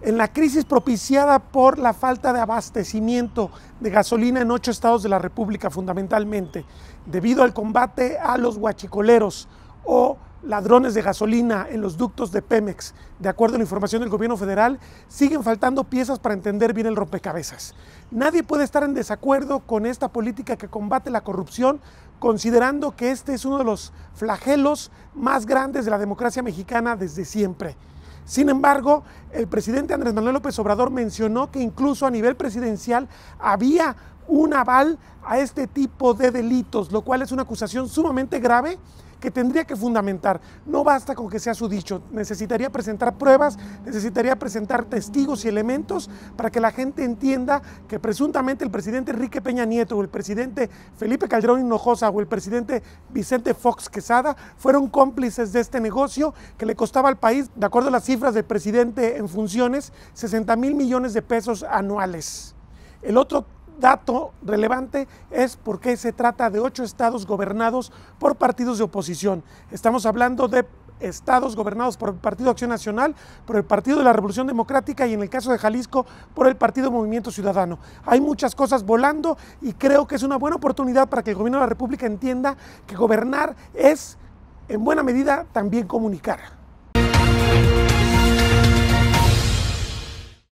En la crisis propiciada por la falta de abastecimiento de gasolina en ocho estados de la República fundamentalmente, debido al combate a los guachicoleros o ladrones de gasolina en los ductos de Pemex, de acuerdo a la información del gobierno federal, siguen faltando piezas para entender bien el rompecabezas. Nadie puede estar en desacuerdo con esta política que combate la corrupción, considerando que este es uno de los flagelos más grandes de la democracia mexicana desde siempre. Sin embargo, el presidente Andrés Manuel López Obrador mencionó que incluso a nivel presidencial había un aval a este tipo de delitos, lo cual es una acusación sumamente grave que tendría que fundamentar. No basta con que sea su dicho, necesitaría presentar pruebas, necesitaría presentar testigos y elementos para que la gente entienda que presuntamente el presidente Enrique Peña Nieto o el presidente Felipe Calderón Hinojosa o el presidente Vicente Fox Quesada fueron cómplices de este negocio que le costaba al país, de acuerdo a las cifras del presidente en funciones, 60 mil millones de pesos anuales. El otro dato relevante es porque se trata de ocho estados gobernados por partidos de oposición. Estamos hablando de estados gobernados por el Partido Acción Nacional, por el Partido de la Revolución Democrática y en el caso de Jalisco por el Partido Movimiento Ciudadano. Hay muchas cosas volando y creo que es una buena oportunidad para que el gobierno de la República entienda que gobernar es en buena medida también comunicar.